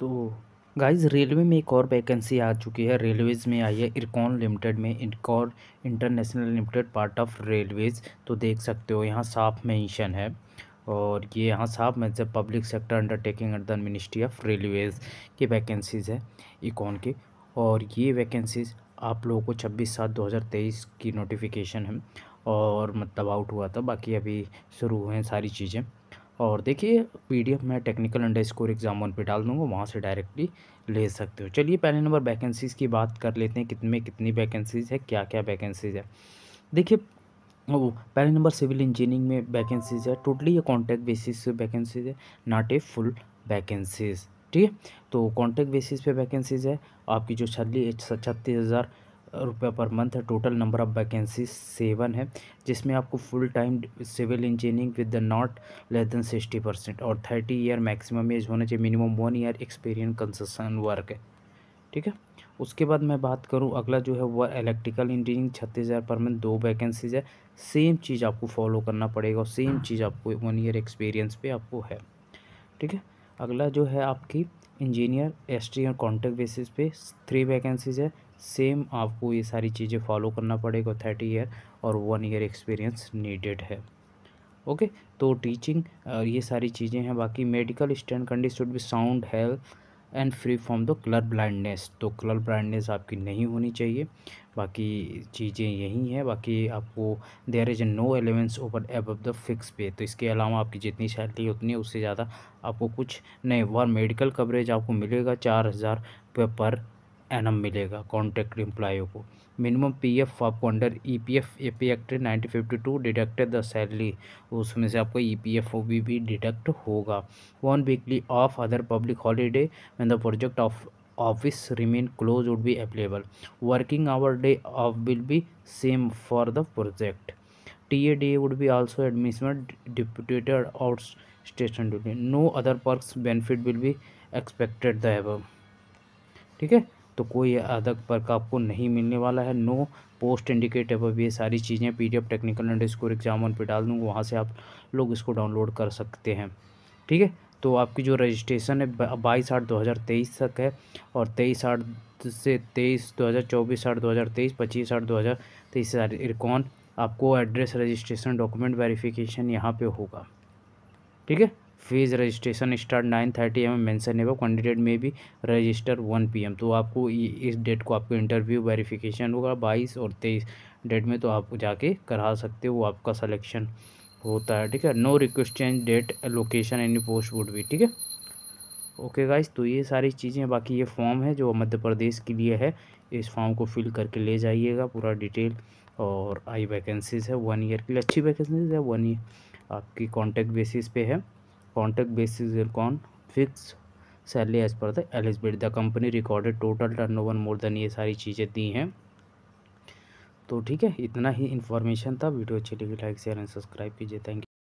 तो guys railway में एक और वैकेंसी आ चुकी है रेलवेज़ में आई है इरकॉन लिमिटेड में IRCON international limited part of railways तो देख सकते हो यहाँ साफ मेंशन है और ये यहाँ साफ मैं जब public sector undertaking under the ministry of railways की वैकेंसीज़ है इकॉन के और ये वैकेंसीज़ आप लोगों को छब्बीस सात दो हज़ार तेईस की नोटिफिकेशन है और मतलब आउट हुआ था बाकी अभी शुरू हुए हैं सारी चीज़ें और देखिए पीडीएफ मैं technical under score exam one पर डाल दूँगा वहाँ से डायरेक्टली ले सकते हो चलिए पहले नंबर वैकेंसीज़ की बात कर लेते हैं कितने कितनी वैकेंसीज़ है क्या क्या वैकेंसीज़ है देखिए वो पहले नंबर सिविल इंजीनियरिंग में वैकेंसीज़ है टोटली ये कॉन्टैक्ट बेसिस पे वैकेंसीज़ है नॉट ए फुल वैकेंसीज़ ठीक है तो कॉन्टैक्ट बेसिस पे वैकेंसीज़ है आपकी जो छली छत्तीस हज़ार रुपये पर मंथ है total number of vacancy seven है जिसमें आपको full time civil engineering with the not less than sixty percent और थर्टी ईयर मैक्सिमम एज होना चाहिए minimum one year experience construction work है ठीक है उसके बाद मैं बात करूं अगला जो है वो इलेक्ट्रिकल इंजीनियरिंग छत्तीस हज़ार पर मंथ दो वैकेंसीज है सेम चीज़ आपको फॉलो करना पड़ेगा और सेम चीज़ आपको वन ईयर एक्सपीरियंस पे आपको है ठीक है अगला जो है आपकी इंजीनियर एस टी और कॉन्ट्रैक्ट बेसिस पे थ्री वैकेंसीज है सेम आपको ये सारी चीज़ें फॉलो करना पड़ेगा थर्टी ईयर और वन ईयर एक्सपीरियंस नीडेड है ओके तो टीचिंग ये सारी चीज़ें हैं बाकी medical stand candidate should be sound health and free from the colour blindness तो कलर ब्लाइंडनेस आपकी नहीं होनी चाहिए बाकी चीज़ें यही हैं बाकी आपको there is no elements over above the fix pay तो इसके अलावा आपकी जितनी सैलरी उतनी है उससे ज़्यादा आपको कुछ नहीं और मेडिकल कवरेज आपको मिलेगा चार हज़ार पर एन मिलेगा कॉन्ट्रैक्ट एम्प्लॉयों को मिनिमम पीएफ आपको under EPF P act nineteen fifty two deducted the salary उसमें से आपको ईपीएफ e भी भी डिडक्ट होगा one weekly off other public holiday man the project of office remain close would be available working hour day of will be same for the project T A D A would be also admissible deputed out station duty no other perks benefit will be expected the ठीक है तो कोई other Perk आपको नहीं मिलने वाला है know post indicate एव ये सारी चीज़ें P D F technical and score exam पर डाल दूँगा वहाँ से आप लोग इसको डाउनलोड कर सकते हैं ठीक है तो आपकी जो रजिस्ट्रेशन है बाईस आठ दो हज़ार तेईस तक है और तेईस आठ से तेईस दो हज़ार चौबीस आठ दो हज़ार तेईस पच्चीस आठ दो हज़ार तेईस इरकॉन आपको एड्रेस रजिस्ट्रेशन डॉक्यूमेंट वेरिफिकेशन यहाँ पे होगा ठीक है fees registration start nine thirty AM एम मैंसन है कैंडिडेट में भी रजिस्टर वन पी एम तो आपको इस डेट को आपको इंटरव्यू वेरिफिकेशन होगा बाईस और तेईस डेट में तो आप जाके करा सकते हो आपका सलेक्शन होता है ठीक है no request change date location any post would भी ठीक है ओके गाइस तो ये सारी चीज़ें बाकी ये फॉर्म है जो मध्य प्रदेश के लिए है इस फॉर्म को फिल करके ले जाइएगा पूरा डिटेल और आई वैकेंसीज़ है वन ईयर के लिए अच्छी वैकेंसीज है वन ईयर आपकी कॉन्टैक्ट बेसिस पे है contact basis will con fix salary as per the eligibility the company recorded total turnover more than ये सारी चीज़ें दी हैं तो ठीक है इतना ही इन्फॉर्मेशन था वीडियो अच्छी लगी लाइक शेयर एंड सब्सक्राइब कीजिए थैंक यू